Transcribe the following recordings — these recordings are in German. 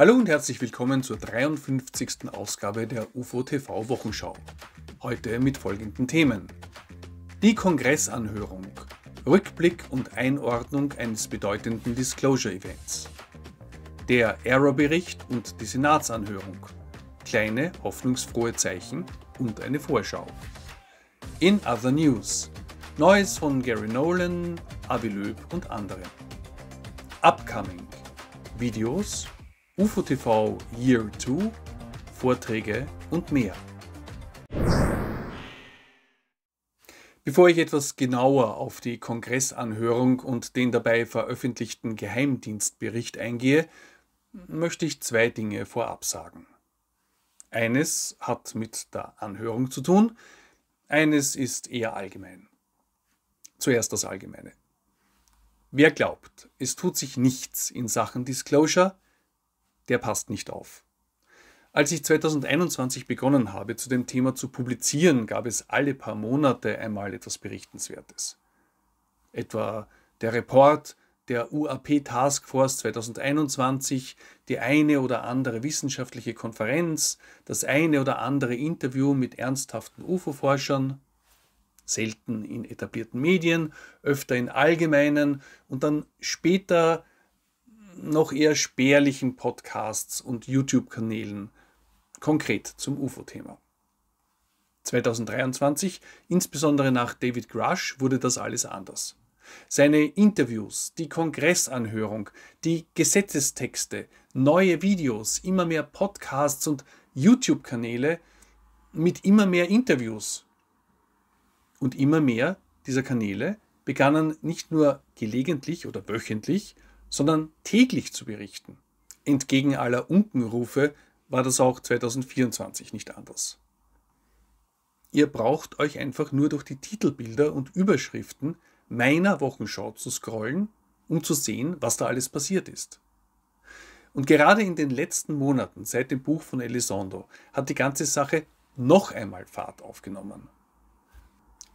Hallo und herzlich willkommen zur 53. Ausgabe der UFO TV Wochenschau. Heute mit folgenden Themen. Die Kongressanhörung. Rückblick und Einordnung eines bedeutenden Disclosure-Events. Der ERROR-Bericht und die Senatsanhörung. Kleine, hoffnungsfrohe Zeichen und eine Vorschau. In Other News. Neues von Gary Nolan, Avi Loeb und anderen. Upcoming. Videos, UFO-TV Year 2, Vorträge und mehr. Bevor ich etwas genauer auf die Kongressanhörung und den dabei veröffentlichten Geheimdienstbericht eingehe, möchte ich zwei Dinge vorab sagen. Eines hat mit der Anhörung zu tun, eines ist eher allgemein. Zuerst das Allgemeine. Wer glaubt, es tut sich nichts in Sachen Disclosure, der passt nicht auf. Als ich 2021 begonnen habe, zu dem Thema zu publizieren, gab es alle paar Monate einmal etwas Berichtenswertes. Etwa der Report der UAP Task Force 2021, die eine oder andere wissenschaftliche Konferenz, das eine oder andere Interview mit ernsthaften UFO-Forschern, selten in etablierten Medien, öfter in allgemeinen und dann später noch eher spärlichen Podcasts und YouTube-Kanälen, konkret zum UFO-Thema. 2023, insbesondere nach David Grush, wurde das alles anders. Seine Interviews, die Kongressanhörung, die Gesetzestexte, neue Videos, immer mehr Podcasts und YouTube-Kanäle mit immer mehr Interviews. Und immer mehr dieser Kanäle begannen nicht nur gelegentlich oder wöchentlich, sondern täglich zu berichten. Entgegen aller Unkenrufe war das auch 2024 nicht anders. Ihr braucht euch einfach nur durch die Titelbilder und Überschriften meiner Wochenschau zu scrollen, um zu sehen, was da alles passiert ist. Und gerade in den letzten Monaten seit dem Buch von Elizondo hat die ganze Sache noch einmal Fahrt aufgenommen.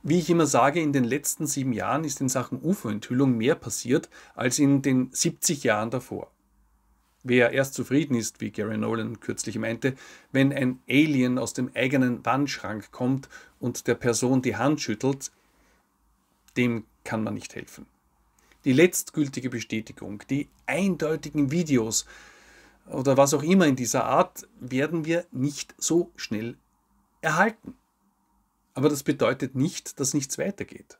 Wie ich immer sage, in den letzten sieben Jahren ist in Sachen UFO-Enthüllung mehr passiert als in den 70 Jahren davor. Wer erst zufrieden ist, wie Gary Nolan kürzlich meinte, wenn ein Alien aus dem eigenen Wandschrank kommt und der Person die Hand schüttelt, dem kann man nicht helfen. Die letztgültige Bestätigung, die eindeutigen Videos oder was auch immer in dieser Art, werden wir nicht so schnell erhalten. Aber das bedeutet nicht, dass nichts weitergeht.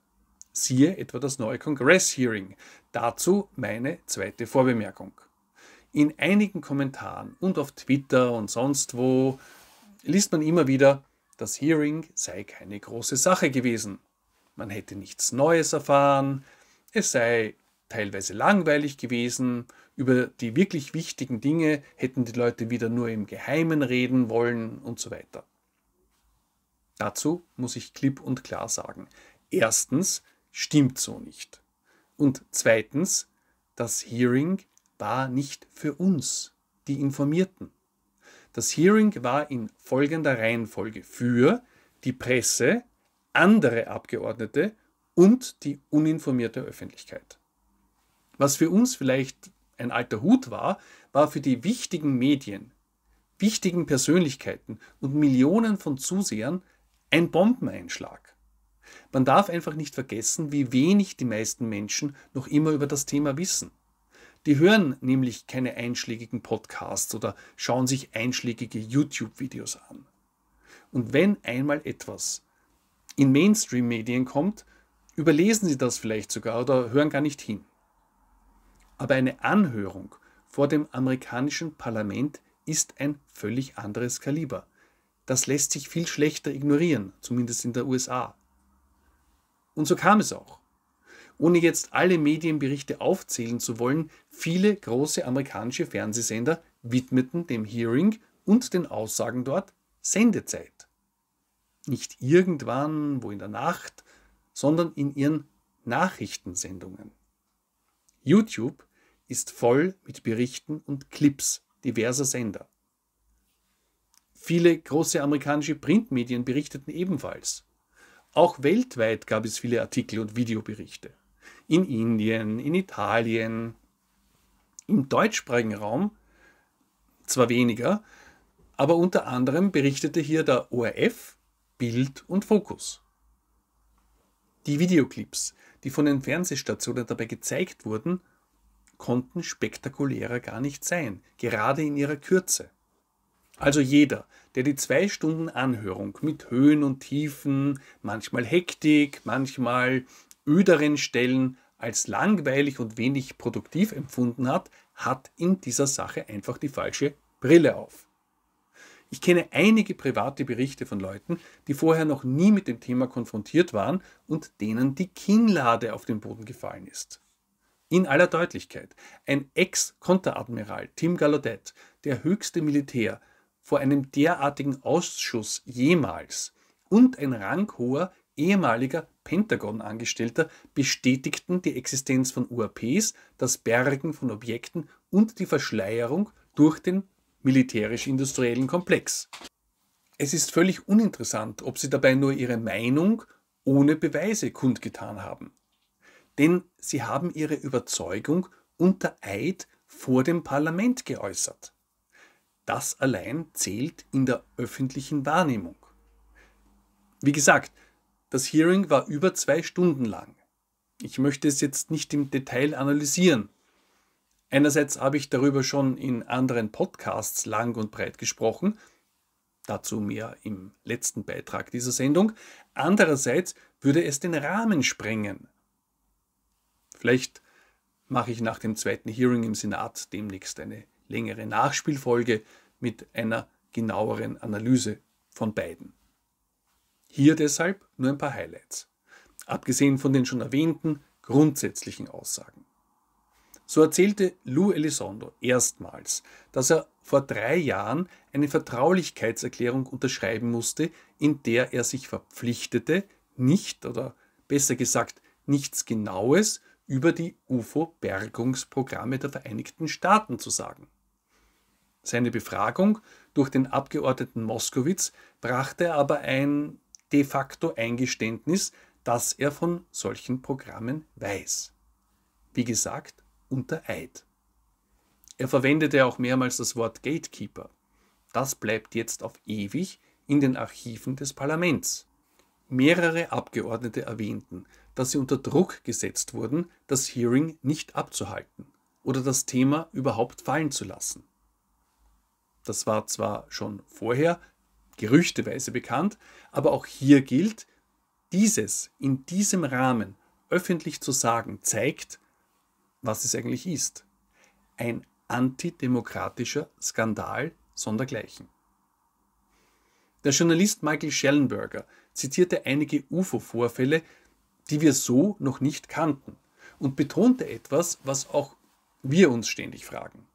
Siehe etwa das neue Kongress-Hearing. Dazu meine zweite Vorbemerkung. In einigen Kommentaren und auf Twitter und sonst wo liest man immer wieder, das Hearing sei keine große Sache gewesen. Man hätte nichts Neues erfahren, es sei teilweise langweilig gewesen, über die wirklich wichtigen Dinge hätten die Leute wieder nur im Geheimen reden wollen und so weiter. Dazu muss ich klipp und klar sagen, erstens stimmt so nicht. Und zweitens, das Hearing war nicht für uns, die Informierten. Das Hearing war in folgender Reihenfolge für die Presse, andere Abgeordnete und die uninformierte Öffentlichkeit. Was für uns vielleicht ein alter Hut war, war für die wichtigen Medien, wichtigen Persönlichkeiten und Millionen von Zusehern ein Bombeneinschlag. Man darf einfach nicht vergessen, wie wenig die meisten Menschen noch immer über das Thema wissen. Die hören nämlich keine einschlägigen Podcasts oder schauen sich einschlägige YouTube-Videos an. Und wenn einmal etwas in Mainstream-Medien kommt, überlesen sie das vielleicht sogar oder hören gar nicht hin. Aber eine Anhörung vor dem amerikanischen Parlament ist ein völlig anderes Kaliber das lässt sich viel schlechter ignorieren, zumindest in der USA. Und so kam es auch. Ohne jetzt alle Medienberichte aufzählen zu wollen, viele große amerikanische Fernsehsender widmeten dem Hearing und den Aussagen dort Sendezeit. Nicht irgendwann, wo in der Nacht, sondern in ihren Nachrichtensendungen. YouTube ist voll mit Berichten und Clips diverser Sender. Viele große amerikanische Printmedien berichteten ebenfalls. Auch weltweit gab es viele Artikel und Videoberichte. In Indien, in Italien, im deutschsprachigen Raum zwar weniger, aber unter anderem berichtete hier der ORF, Bild und Fokus. Die Videoclips, die von den Fernsehstationen dabei gezeigt wurden, konnten spektakulärer gar nicht sein, gerade in ihrer Kürze. Also jeder, der die zwei Stunden Anhörung mit Höhen und Tiefen, manchmal Hektik, manchmal öderen Stellen als langweilig und wenig produktiv empfunden hat, hat in dieser Sache einfach die falsche Brille auf. Ich kenne einige private Berichte von Leuten, die vorher noch nie mit dem Thema konfrontiert waren und denen die Kinnlade auf den Boden gefallen ist. In aller Deutlichkeit, ein Ex-Konteradmiral Tim Gallaudet, der höchste Militär, vor einem derartigen Ausschuss jemals und ein ranghoher ehemaliger Pentagon-Angestellter bestätigten die Existenz von UAPs, das Bergen von Objekten und die Verschleierung durch den militärisch-industriellen Komplex. Es ist völlig uninteressant, ob sie dabei nur ihre Meinung ohne Beweise kundgetan haben. Denn sie haben ihre Überzeugung unter Eid vor dem Parlament geäußert. Das allein zählt in der öffentlichen Wahrnehmung. Wie gesagt, das Hearing war über zwei Stunden lang. Ich möchte es jetzt nicht im Detail analysieren. Einerseits habe ich darüber schon in anderen Podcasts lang und breit gesprochen, dazu mehr im letzten Beitrag dieser Sendung. Andererseits würde es den Rahmen sprengen. Vielleicht mache ich nach dem zweiten Hearing im Senat demnächst eine längere Nachspielfolge mit einer genaueren Analyse von beiden. Hier deshalb nur ein paar Highlights, abgesehen von den schon erwähnten grundsätzlichen Aussagen. So erzählte Lou Elizondo erstmals, dass er vor drei Jahren eine Vertraulichkeitserklärung unterschreiben musste, in der er sich verpflichtete, nicht oder besser gesagt nichts Genaues über die UFO-Bergungsprogramme der Vereinigten Staaten zu sagen. Seine Befragung durch den Abgeordneten Moskowitz brachte aber ein de facto Eingeständnis, dass er von solchen Programmen weiß. Wie gesagt, unter Eid. Er verwendete auch mehrmals das Wort Gatekeeper. Das bleibt jetzt auf ewig in den Archiven des Parlaments. Mehrere Abgeordnete erwähnten, dass sie unter Druck gesetzt wurden, das Hearing nicht abzuhalten oder das Thema überhaupt fallen zu lassen. Das war zwar schon vorher gerüchteweise bekannt, aber auch hier gilt, dieses in diesem Rahmen öffentlich zu sagen, zeigt, was es eigentlich ist. Ein antidemokratischer Skandal sondergleichen. Der Journalist Michael Schellenberger zitierte einige UFO-Vorfälle, die wir so noch nicht kannten und betonte etwas, was auch wir uns ständig fragen.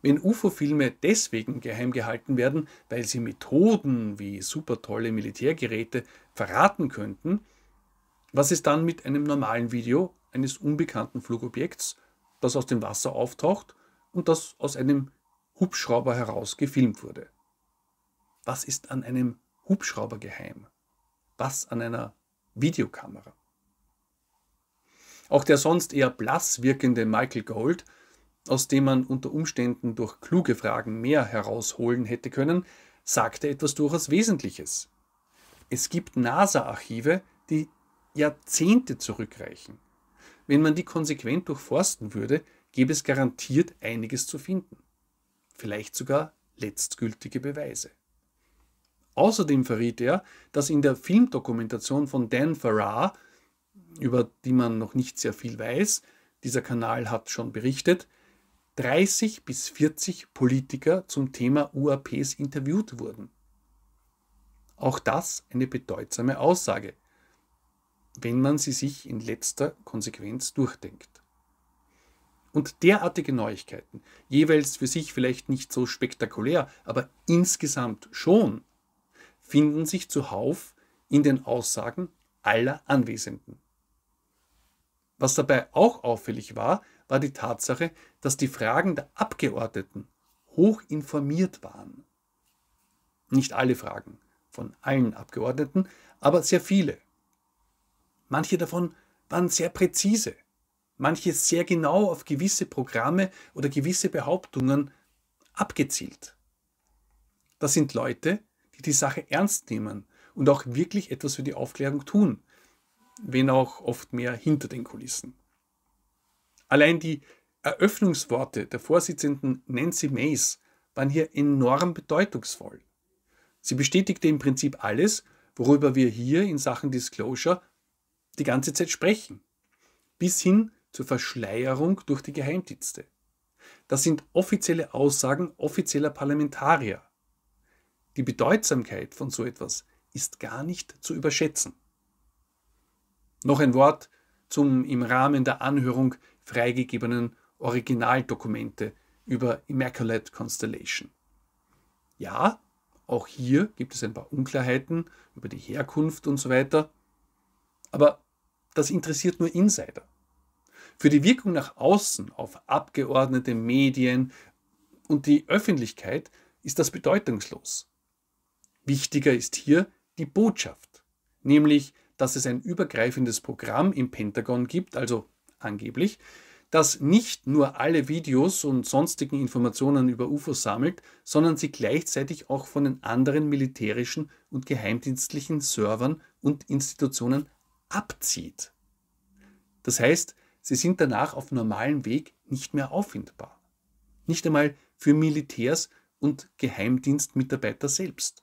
Wenn UFO-Filme deswegen geheim gehalten werden, weil sie Methoden wie supertolle Militärgeräte verraten könnten, was ist dann mit einem normalen Video eines unbekannten Flugobjekts, das aus dem Wasser auftaucht und das aus einem Hubschrauber heraus gefilmt wurde? Was ist an einem Hubschrauber geheim? Was an einer Videokamera? Auch der sonst eher blass wirkende Michael Gold aus dem man unter Umständen durch kluge Fragen mehr herausholen hätte können, sagte etwas durchaus Wesentliches. Es gibt NASA-Archive, die Jahrzehnte zurückreichen. Wenn man die konsequent durchforsten würde, gäbe es garantiert einiges zu finden. Vielleicht sogar letztgültige Beweise. Außerdem verriet er, dass in der Filmdokumentation von Dan Farrar, über die man noch nicht sehr viel weiß, dieser Kanal hat schon berichtet, 30 bis 40 Politiker zum Thema UAPs interviewt wurden. Auch das eine bedeutsame Aussage, wenn man sie sich in letzter Konsequenz durchdenkt. Und derartige Neuigkeiten, jeweils für sich vielleicht nicht so spektakulär, aber insgesamt schon, finden sich zuhauf in den Aussagen aller Anwesenden. Was dabei auch auffällig war, war die Tatsache, dass die Fragen der Abgeordneten hoch informiert waren. Nicht alle Fragen von allen Abgeordneten, aber sehr viele. Manche davon waren sehr präzise, manche sehr genau auf gewisse Programme oder gewisse Behauptungen abgezielt. Das sind Leute, die die Sache ernst nehmen und auch wirklich etwas für die Aufklärung tun, wenn auch oft mehr hinter den Kulissen. Allein die Eröffnungsworte der Vorsitzenden Nancy Mace waren hier enorm bedeutungsvoll. Sie bestätigte im Prinzip alles, worüber wir hier in Sachen Disclosure die ganze Zeit sprechen, bis hin zur Verschleierung durch die Geheimdienste. Das sind offizielle Aussagen offizieller Parlamentarier. Die Bedeutsamkeit von so etwas ist gar nicht zu überschätzen. Noch ein Wort zum im Rahmen der Anhörung freigegebenen Originaldokumente über Immaculate Constellation. Ja, auch hier gibt es ein paar Unklarheiten über die Herkunft und so weiter, aber das interessiert nur Insider. Für die Wirkung nach außen auf Abgeordnete, Medien und die Öffentlichkeit ist das bedeutungslos. Wichtiger ist hier die Botschaft, nämlich, dass es ein übergreifendes Programm im Pentagon gibt, also angeblich, das nicht nur alle Videos und sonstigen Informationen über UFOs sammelt, sondern sie gleichzeitig auch von den anderen militärischen und geheimdienstlichen Servern und Institutionen abzieht. Das heißt, sie sind danach auf normalem Weg nicht mehr auffindbar. Nicht einmal für Militärs und Geheimdienstmitarbeiter selbst.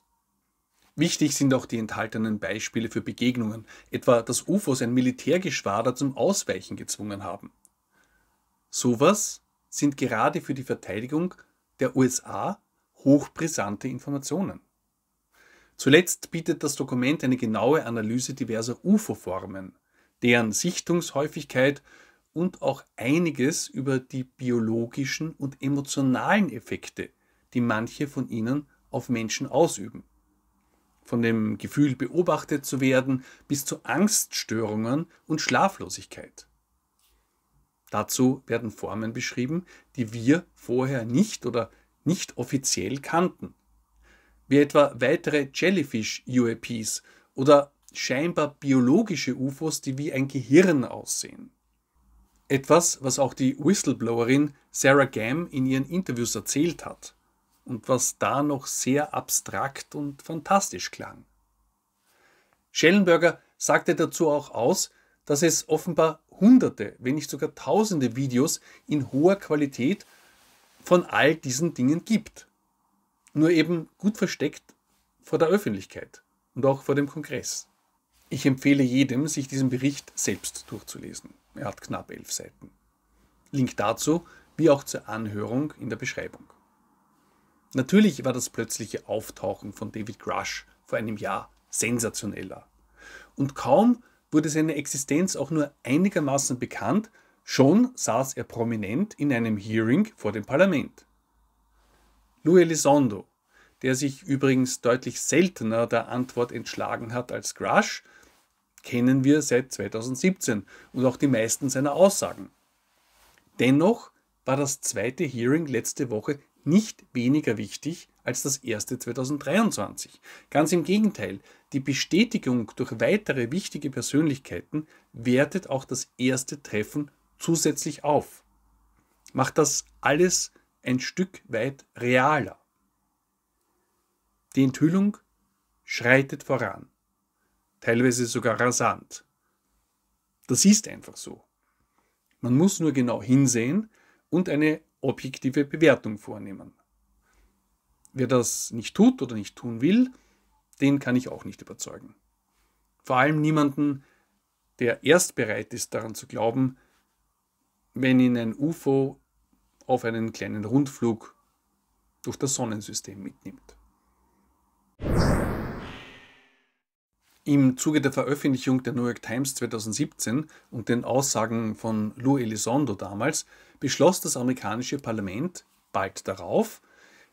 Wichtig sind auch die enthaltenen Beispiele für Begegnungen, etwa dass UFOs ein Militärgeschwader zum Ausweichen gezwungen haben. Sowas sind gerade für die Verteidigung der USA hochbrisante Informationen. Zuletzt bietet das Dokument eine genaue Analyse diverser UFO-Formen, deren Sichtungshäufigkeit und auch einiges über die biologischen und emotionalen Effekte, die manche von ihnen auf Menschen ausüben von dem Gefühl beobachtet zu werden, bis zu Angststörungen und Schlaflosigkeit. Dazu werden Formen beschrieben, die wir vorher nicht oder nicht offiziell kannten, wie etwa weitere Jellyfish-UAPs oder scheinbar biologische UFOs, die wie ein Gehirn aussehen. Etwas, was auch die Whistleblowerin Sarah Gam in ihren Interviews erzählt hat und was da noch sehr abstrakt und fantastisch klang. Schellenberger sagte dazu auch aus, dass es offenbar hunderte, wenn nicht sogar tausende Videos in hoher Qualität von all diesen Dingen gibt. Nur eben gut versteckt vor der Öffentlichkeit und auch vor dem Kongress. Ich empfehle jedem, sich diesen Bericht selbst durchzulesen. Er hat knapp elf Seiten. Link dazu, wie auch zur Anhörung in der Beschreibung. Natürlich war das plötzliche Auftauchen von David Grush vor einem Jahr sensationeller. Und kaum wurde seine Existenz auch nur einigermaßen bekannt, schon saß er prominent in einem Hearing vor dem Parlament. Louis Elizondo, der sich übrigens deutlich seltener der Antwort entschlagen hat als Grush, kennen wir seit 2017 und auch die meisten seiner Aussagen. Dennoch war das zweite Hearing letzte Woche nicht weniger wichtig als das erste 2023. Ganz im Gegenteil, die Bestätigung durch weitere wichtige Persönlichkeiten wertet auch das erste Treffen zusätzlich auf. Macht das alles ein Stück weit realer. Die Enthüllung schreitet voran, teilweise sogar rasant. Das ist einfach so. Man muss nur genau hinsehen und eine objektive Bewertung vornehmen. Wer das nicht tut oder nicht tun will, den kann ich auch nicht überzeugen. Vor allem niemanden, der erst bereit ist, daran zu glauben, wenn ihn ein UFO auf einen kleinen Rundflug durch das Sonnensystem mitnimmt. Im Zuge der Veröffentlichung der New York Times 2017 und den Aussagen von Lou Elizondo damals beschloss das amerikanische Parlament bald darauf,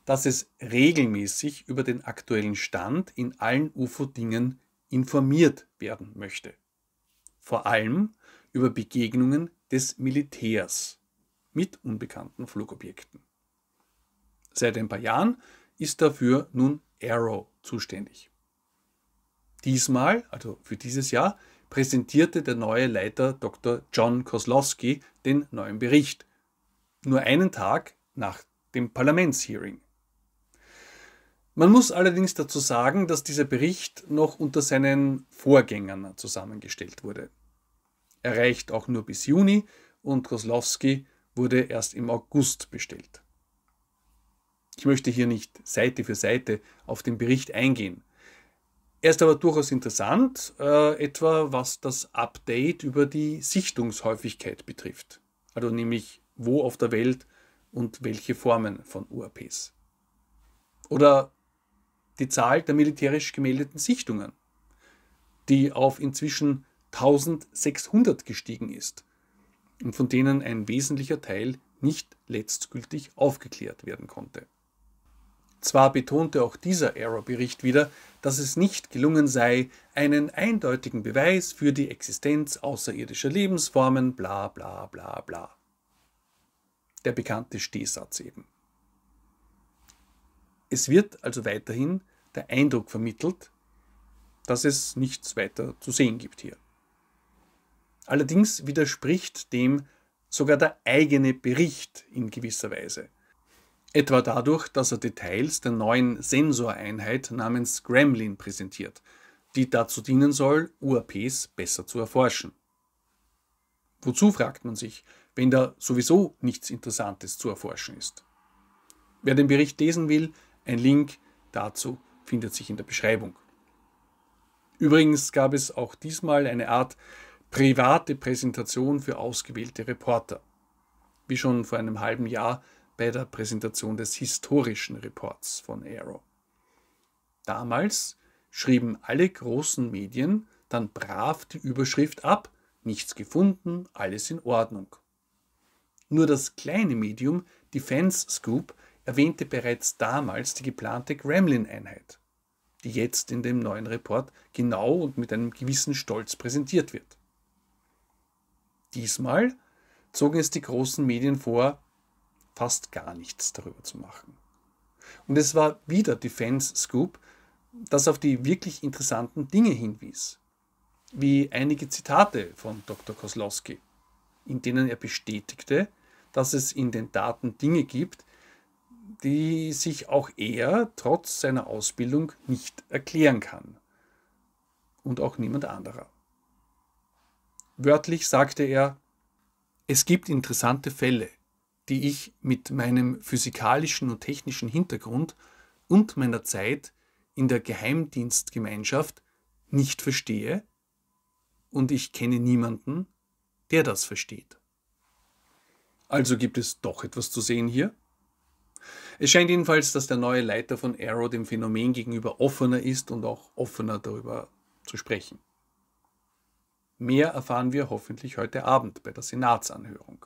dass es regelmäßig über den aktuellen Stand in allen UFO-Dingen informiert werden möchte. Vor allem über Begegnungen des Militärs mit unbekannten Flugobjekten. Seit ein paar Jahren ist dafür nun Arrow zuständig. Diesmal, also für dieses Jahr, präsentierte der neue Leiter Dr. John Koslowski den neuen Bericht, nur einen Tag nach dem Parlamentshearing. Man muss allerdings dazu sagen, dass dieser Bericht noch unter seinen Vorgängern zusammengestellt wurde. Er reicht auch nur bis Juni und Koslowski wurde erst im August bestellt. Ich möchte hier nicht Seite für Seite auf den Bericht eingehen. Er ist aber durchaus interessant, äh, etwa was das Update über die Sichtungshäufigkeit betrifft. Also nämlich wo auf der Welt und welche Formen von UAPs. Oder die Zahl der militärisch gemeldeten Sichtungen, die auf inzwischen 1600 gestiegen ist und von denen ein wesentlicher Teil nicht letztgültig aufgeklärt werden konnte. Zwar betonte auch dieser Error-Bericht wieder, dass es nicht gelungen sei, einen eindeutigen Beweis für die Existenz außerirdischer Lebensformen, bla bla bla bla. Der bekannte Stehsatz eben. Es wird also weiterhin der Eindruck vermittelt, dass es nichts weiter zu sehen gibt hier. Allerdings widerspricht dem sogar der eigene Bericht in gewisser Weise etwa dadurch, dass er Details der neuen Sensoreinheit namens Gremlin präsentiert, die dazu dienen soll, UAPs besser zu erforschen. Wozu fragt man sich, wenn da sowieso nichts Interessantes zu erforschen ist? Wer den Bericht lesen will, ein Link dazu findet sich in der Beschreibung. Übrigens gab es auch diesmal eine Art private Präsentation für ausgewählte Reporter. Wie schon vor einem halben Jahr bei der Präsentation des historischen Reports von Arrow. Damals schrieben alle großen Medien dann brav die Überschrift ab, nichts gefunden, alles in Ordnung. Nur das kleine Medium Defense Scoop erwähnte bereits damals die geplante Gremlin-Einheit, die jetzt in dem neuen Report genau und mit einem gewissen Stolz präsentiert wird. Diesmal zogen es die großen Medien vor, fast gar nichts darüber zu machen. Und es war wieder Defense Scoop, das auf die wirklich interessanten Dinge hinwies, wie einige Zitate von Dr. Koslowski, in denen er bestätigte, dass es in den Daten Dinge gibt, die sich auch er trotz seiner Ausbildung nicht erklären kann. Und auch niemand anderer. Wörtlich sagte er, es gibt interessante Fälle, die ich mit meinem physikalischen und technischen Hintergrund und meiner Zeit in der Geheimdienstgemeinschaft nicht verstehe und ich kenne niemanden, der das versteht. Also gibt es doch etwas zu sehen hier? Es scheint jedenfalls, dass der neue Leiter von Arrow dem Phänomen gegenüber offener ist und auch offener darüber zu sprechen. Mehr erfahren wir hoffentlich heute Abend bei der Senatsanhörung.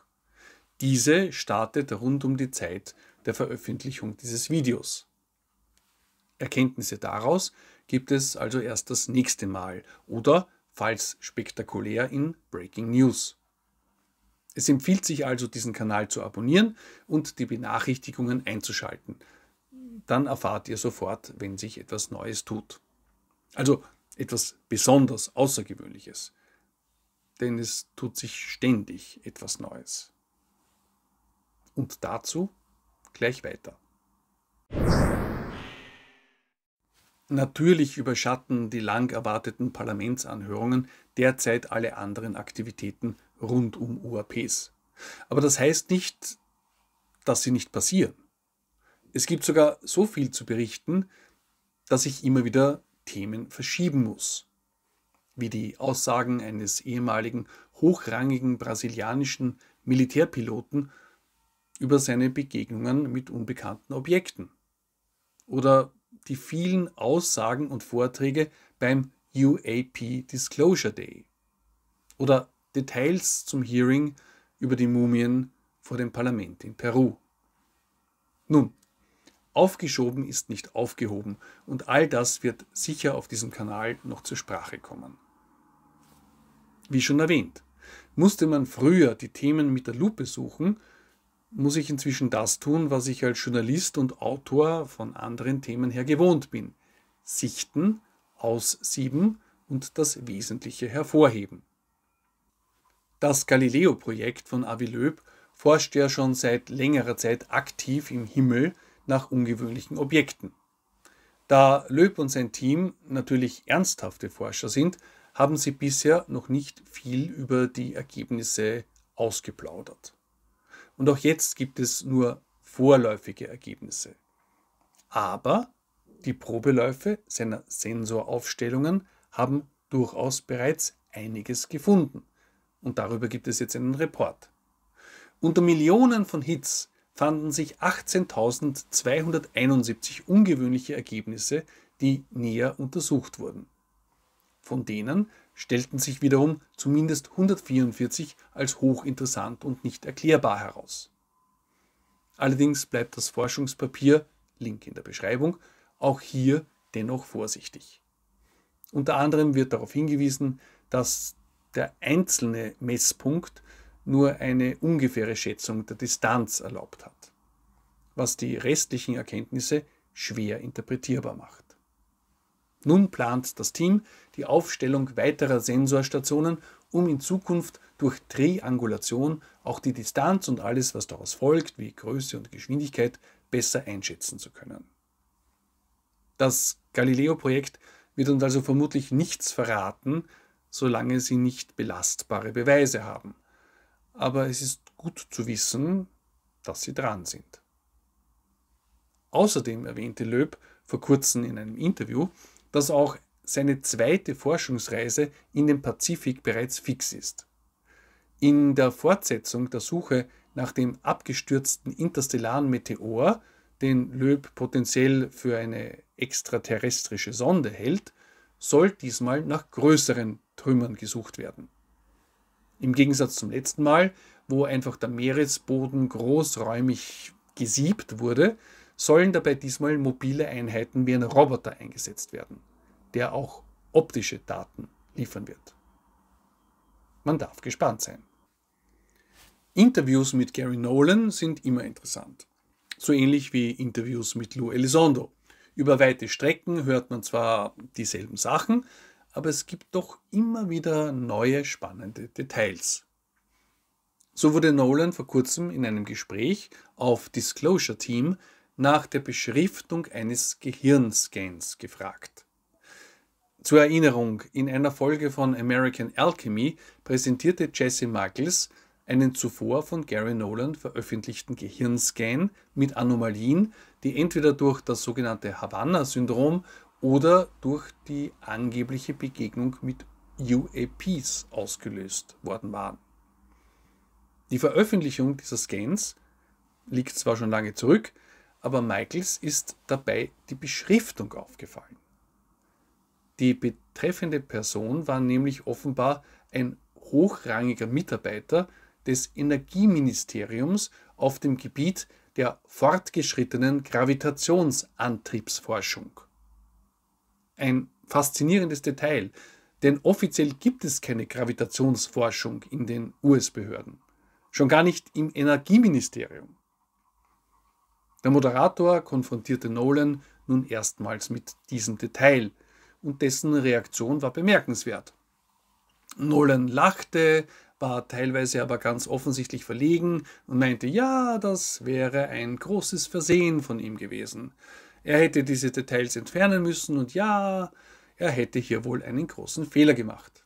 Diese startet rund um die Zeit der Veröffentlichung dieses Videos. Erkenntnisse daraus gibt es also erst das nächste Mal oder, falls spektakulär, in Breaking News. Es empfiehlt sich also, diesen Kanal zu abonnieren und die Benachrichtigungen einzuschalten. Dann erfahrt ihr sofort, wenn sich etwas Neues tut. Also etwas besonders Außergewöhnliches. Denn es tut sich ständig etwas Neues. Und dazu gleich weiter. Natürlich überschatten die lang erwarteten Parlamentsanhörungen derzeit alle anderen Aktivitäten rund um UAPs. Aber das heißt nicht, dass sie nicht passieren. Es gibt sogar so viel zu berichten, dass ich immer wieder Themen verschieben muss. Wie die Aussagen eines ehemaligen hochrangigen brasilianischen Militärpiloten über seine Begegnungen mit unbekannten Objekten oder die vielen Aussagen und Vorträge beim UAP Disclosure Day oder Details zum Hearing über die Mumien vor dem Parlament in Peru. Nun, aufgeschoben ist nicht aufgehoben und all das wird sicher auf diesem Kanal noch zur Sprache kommen. Wie schon erwähnt, musste man früher die Themen mit der Lupe suchen muss ich inzwischen das tun, was ich als Journalist und Autor von anderen Themen her gewohnt bin. Sichten, aussieben und das Wesentliche hervorheben. Das Galileo-Projekt von Avi Avilöb forscht ja schon seit längerer Zeit aktiv im Himmel nach ungewöhnlichen Objekten. Da Löb und sein Team natürlich ernsthafte Forscher sind, haben sie bisher noch nicht viel über die Ergebnisse ausgeplaudert. Und auch jetzt gibt es nur vorläufige Ergebnisse. Aber die Probeläufe seiner Sensoraufstellungen haben durchaus bereits einiges gefunden. Und darüber gibt es jetzt einen Report. Unter Millionen von Hits fanden sich 18.271 ungewöhnliche Ergebnisse, die näher untersucht wurden. Von denen stellten sich wiederum zumindest 144 als hochinteressant und nicht erklärbar heraus. Allerdings bleibt das Forschungspapier, Link in der Beschreibung, auch hier dennoch vorsichtig. Unter anderem wird darauf hingewiesen, dass der einzelne Messpunkt nur eine ungefähre Schätzung der Distanz erlaubt hat, was die restlichen Erkenntnisse schwer interpretierbar macht. Nun plant das Team die Aufstellung weiterer Sensorstationen, um in Zukunft durch Triangulation auch die Distanz und alles, was daraus folgt, wie Größe und Geschwindigkeit, besser einschätzen zu können. Das Galileo-Projekt wird uns also vermutlich nichts verraten, solange sie nicht belastbare Beweise haben. Aber es ist gut zu wissen, dass sie dran sind. Außerdem erwähnte Löb vor kurzem in einem Interview, dass auch seine zweite Forschungsreise in den Pazifik bereits fix ist. In der Fortsetzung der Suche nach dem abgestürzten interstellaren Meteor, den Löb potenziell für eine extraterrestrische Sonde hält, soll diesmal nach größeren Trümmern gesucht werden. Im Gegensatz zum letzten Mal, wo einfach der Meeresboden großräumig gesiebt wurde, sollen dabei diesmal mobile Einheiten wie ein Roboter eingesetzt werden, der auch optische Daten liefern wird. Man darf gespannt sein. Interviews mit Gary Nolan sind immer interessant. So ähnlich wie Interviews mit Lou Elizondo. Über weite Strecken hört man zwar dieselben Sachen, aber es gibt doch immer wieder neue spannende Details. So wurde Nolan vor kurzem in einem Gespräch auf Disclosure Team nach der Beschriftung eines Gehirnscans gefragt. Zur Erinnerung, in einer Folge von American Alchemy präsentierte Jesse Muggles einen zuvor von Gary Nolan veröffentlichten Gehirnscan mit Anomalien, die entweder durch das sogenannte Havanna-Syndrom oder durch die angebliche Begegnung mit UAPs ausgelöst worden waren. Die Veröffentlichung dieser Scans liegt zwar schon lange zurück, aber Michaels ist dabei die Beschriftung aufgefallen. Die betreffende Person war nämlich offenbar ein hochrangiger Mitarbeiter des Energieministeriums auf dem Gebiet der fortgeschrittenen Gravitationsantriebsforschung. Ein faszinierendes Detail, denn offiziell gibt es keine Gravitationsforschung in den US-Behörden, schon gar nicht im Energieministerium. Der Moderator konfrontierte Nolan nun erstmals mit diesem Detail und dessen Reaktion war bemerkenswert. Nolan lachte, war teilweise aber ganz offensichtlich verlegen und meinte, ja, das wäre ein großes Versehen von ihm gewesen. Er hätte diese Details entfernen müssen und ja, er hätte hier wohl einen großen Fehler gemacht.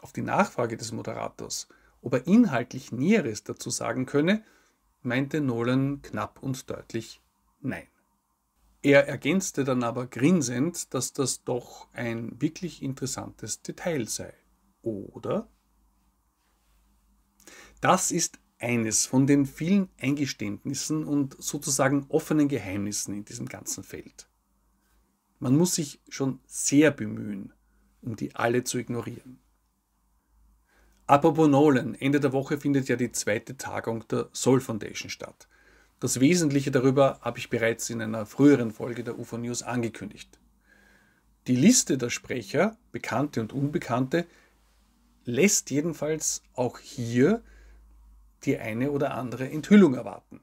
Auf die Nachfrage des Moderators, ob er inhaltlich Näheres dazu sagen könne, meinte Nolan knapp und deutlich Nein. Er ergänzte dann aber grinsend, dass das doch ein wirklich interessantes Detail sei. Oder? Das ist eines von den vielen Eingeständnissen und sozusagen offenen Geheimnissen in diesem ganzen Feld. Man muss sich schon sehr bemühen, um die alle zu ignorieren. Apropos Nolan, Ende der Woche findet ja die zweite Tagung der Soul Foundation statt. Das Wesentliche darüber habe ich bereits in einer früheren Folge der UFO News angekündigt. Die Liste der Sprecher, Bekannte und Unbekannte, lässt jedenfalls auch hier die eine oder andere Enthüllung erwarten.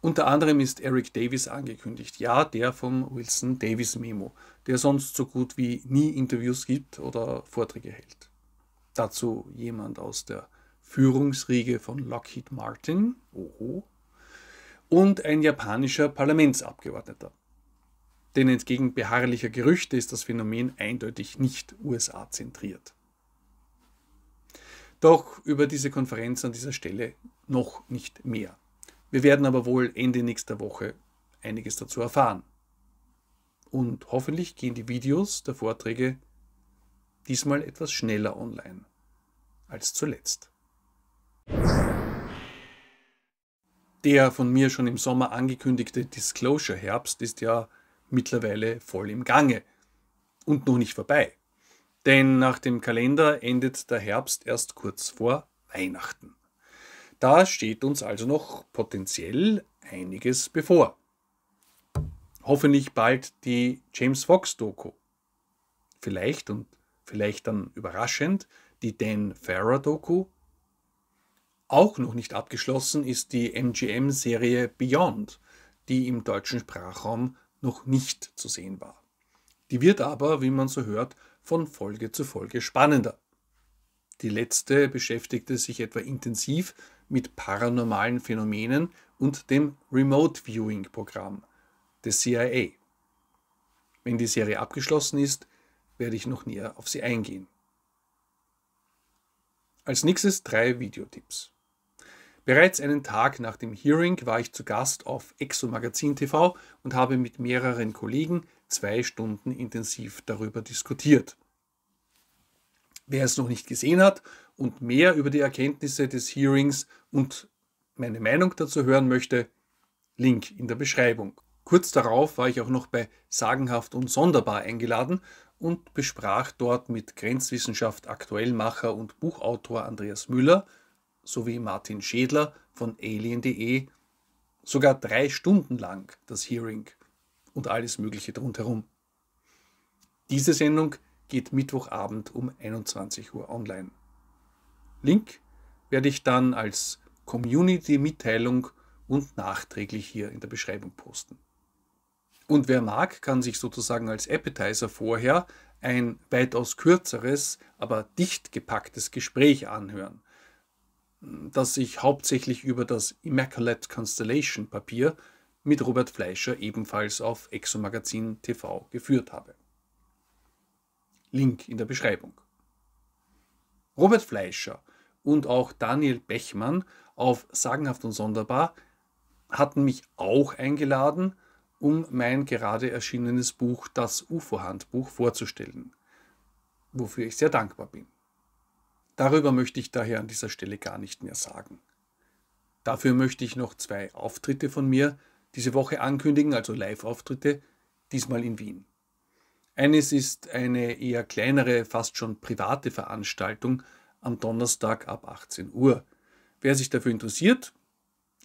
Unter anderem ist Eric Davis angekündigt, ja, der vom Wilson-Davis-Memo, der sonst so gut wie nie Interviews gibt oder Vorträge hält. Dazu jemand aus der Führungsriege von Lockheed Martin, oho, und ein japanischer Parlamentsabgeordneter. Denn entgegen beharrlicher Gerüchte ist das Phänomen eindeutig nicht USA-zentriert. Doch über diese Konferenz an dieser Stelle noch nicht mehr. Wir werden aber wohl Ende nächster Woche einiges dazu erfahren. Und hoffentlich gehen die Videos der Vorträge diesmal etwas schneller online als zuletzt. Der von mir schon im Sommer angekündigte Disclosure-Herbst ist ja mittlerweile voll im Gange und noch nicht vorbei. Denn nach dem Kalender endet der Herbst erst kurz vor Weihnachten. Da steht uns also noch potenziell einiges bevor. Hoffentlich bald die James Fox Doku. Vielleicht und vielleicht dann überraschend, die Dan Farrer doku Auch noch nicht abgeschlossen ist die MGM-Serie Beyond, die im deutschen Sprachraum noch nicht zu sehen war. Die wird aber, wie man so hört, von Folge zu Folge spannender. Die letzte beschäftigte sich etwa intensiv mit paranormalen Phänomenen und dem Remote Viewing Programm des CIA. Wenn die Serie abgeschlossen ist, werde ich noch näher auf sie eingehen. Als nächstes drei Videotipps. Bereits einen Tag nach dem Hearing war ich zu Gast auf Exo Magazin TV und habe mit mehreren Kollegen zwei Stunden intensiv darüber diskutiert. Wer es noch nicht gesehen hat und mehr über die Erkenntnisse des Hearings und meine Meinung dazu hören möchte, Link in der Beschreibung. Kurz darauf war ich auch noch bei Sagenhaft und Sonderbar eingeladen und besprach dort mit Grenzwissenschaft Aktuellmacher und Buchautor Andreas Müller sowie Martin Schädler von alien.de sogar drei Stunden lang das Hearing und alles Mögliche drumherum. Diese Sendung geht Mittwochabend um 21 Uhr online. Link werde ich dann als Community-Mitteilung und nachträglich hier in der Beschreibung posten. Und wer mag, kann sich sozusagen als Appetizer vorher ein weitaus kürzeres, aber dicht gepacktes Gespräch anhören, das sich hauptsächlich über das Immaculate Constellation Papier mit Robert Fleischer ebenfalls auf Exomagazin TV geführt habe. Link in der Beschreibung. Robert Fleischer und auch Daniel Bechmann auf Sagenhaft und Sonderbar hatten mich auch eingeladen, um mein gerade erschienenes Buch Das UFO-Handbuch vorzustellen, wofür ich sehr dankbar bin. Darüber möchte ich daher an dieser Stelle gar nicht mehr sagen. Dafür möchte ich noch zwei Auftritte von mir diese Woche ankündigen, also Live-Auftritte, diesmal in Wien. Eines ist eine eher kleinere, fast schon private Veranstaltung am Donnerstag ab 18 Uhr. Wer sich dafür interessiert,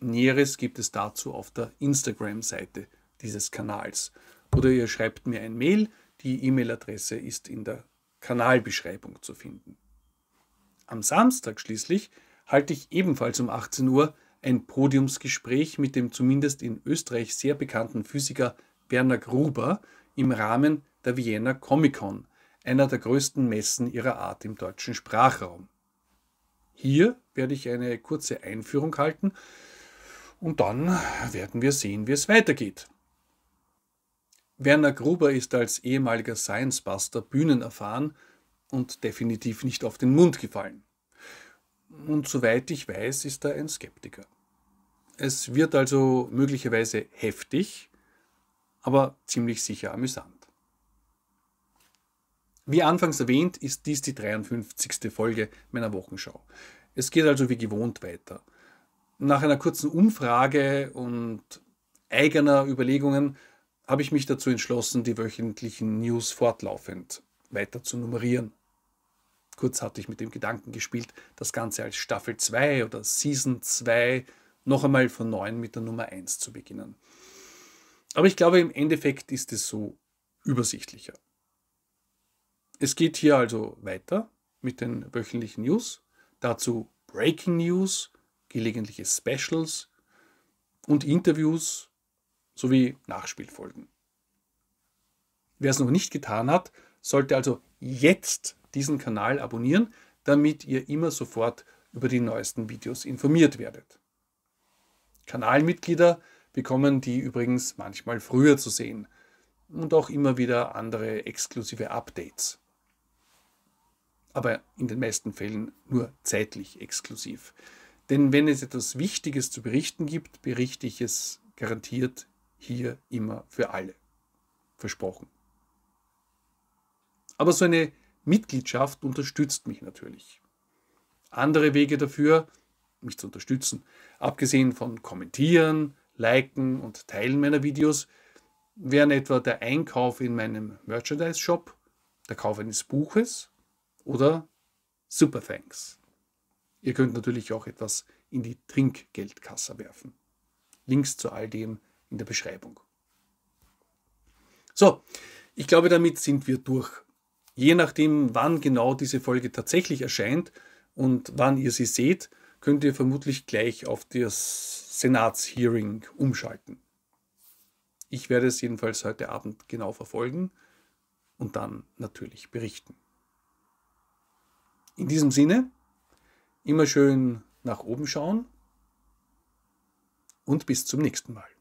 Näheres gibt es dazu auf der Instagram-Seite dieses Kanals. Oder ihr schreibt mir ein Mail. Die E-Mail-Adresse ist in der Kanalbeschreibung zu finden. Am Samstag schließlich halte ich ebenfalls um 18 Uhr ein Podiumsgespräch mit dem zumindest in Österreich sehr bekannten Physiker Werner Gruber im Rahmen der Vienna Comic Con, einer der größten Messen ihrer Art im deutschen Sprachraum. Hier werde ich eine kurze Einführung halten und dann werden wir sehen, wie es weitergeht. Werner Gruber ist als ehemaliger Science-Buster bühnenerfahren und definitiv nicht auf den Mund gefallen. Und soweit ich weiß, ist er ein Skeptiker. Es wird also möglicherweise heftig, aber ziemlich sicher amüsant. Wie anfangs erwähnt, ist dies die 53. Folge meiner Wochenschau. Es geht also wie gewohnt weiter. Nach einer kurzen Umfrage und eigener Überlegungen habe ich mich dazu entschlossen, die wöchentlichen News fortlaufend weiter zu nummerieren. Kurz hatte ich mit dem Gedanken gespielt, das Ganze als Staffel 2 oder Season 2 noch einmal von neuem mit der Nummer 1 zu beginnen. Aber ich glaube, im Endeffekt ist es so übersichtlicher. Es geht hier also weiter mit den wöchentlichen News, dazu Breaking News, gelegentliche Specials und Interviews sowie Nachspielfolgen. Wer es noch nicht getan hat, sollte also jetzt diesen Kanal abonnieren, damit ihr immer sofort über die neuesten Videos informiert werdet. Kanalmitglieder bekommen die übrigens manchmal früher zu sehen und auch immer wieder andere exklusive Updates. Aber in den meisten Fällen nur zeitlich exklusiv. Denn wenn es etwas Wichtiges zu berichten gibt, berichte ich es garantiert hier immer für alle. Versprochen. Aber so eine Mitgliedschaft unterstützt mich natürlich. Andere Wege dafür, mich zu unterstützen, abgesehen von Kommentieren, Liken und Teilen meiner Videos, wären etwa der Einkauf in meinem Merchandise-Shop, der Kauf eines Buches oder Super Thanks. Ihr könnt natürlich auch etwas in die Trinkgeldkasse werfen. Links zu all dem in der Beschreibung. So, ich glaube, damit sind wir durch. Je nachdem, wann genau diese Folge tatsächlich erscheint und wann ihr sie seht, könnt ihr vermutlich gleich auf das Senatshearing umschalten. Ich werde es jedenfalls heute Abend genau verfolgen und dann natürlich berichten. In diesem Sinne, immer schön nach oben schauen und bis zum nächsten Mal.